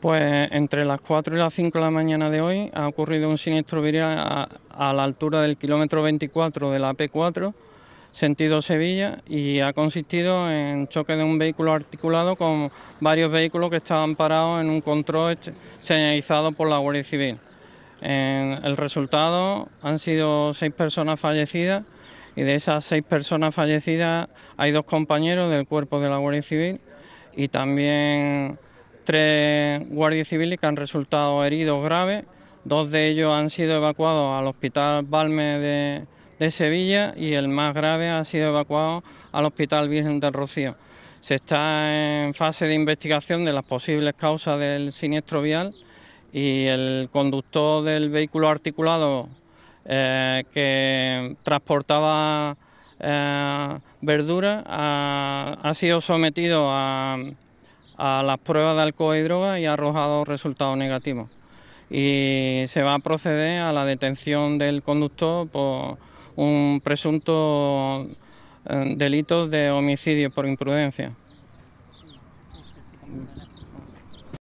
Pues entre las 4 y las 5 de la mañana de hoy ha ocurrido un siniestro vial a, la altura del kilómetro 24 de la P4, sentido Sevilla, y ha consistido en choque de un vehículo articulado con varios vehículos que estaban parados en un control señalizado por la Guardia Civil. el resultado han sido seis personas fallecidas y de esas seis personas fallecidas hay dos compañeros del cuerpo de la Guardia Civil y también tres guardias civiles que han resultado heridos graves, dos de ellos han sido evacuados al Hospital Balme de, Sevilla y el más grave ha sido evacuado al Hospital Virgen del Rocío. Se está en fase de investigación de las posibles causas del siniestro vial y el conductor del vehículo articulado eh, que transportaba eh, verdura ha sido sometido a, a las pruebas de alcohol y drogas y ha arrojado resultados negativos. Y se va a proceder a la detención del conductor por un presunto eh, delito de homicidio por imprudencia.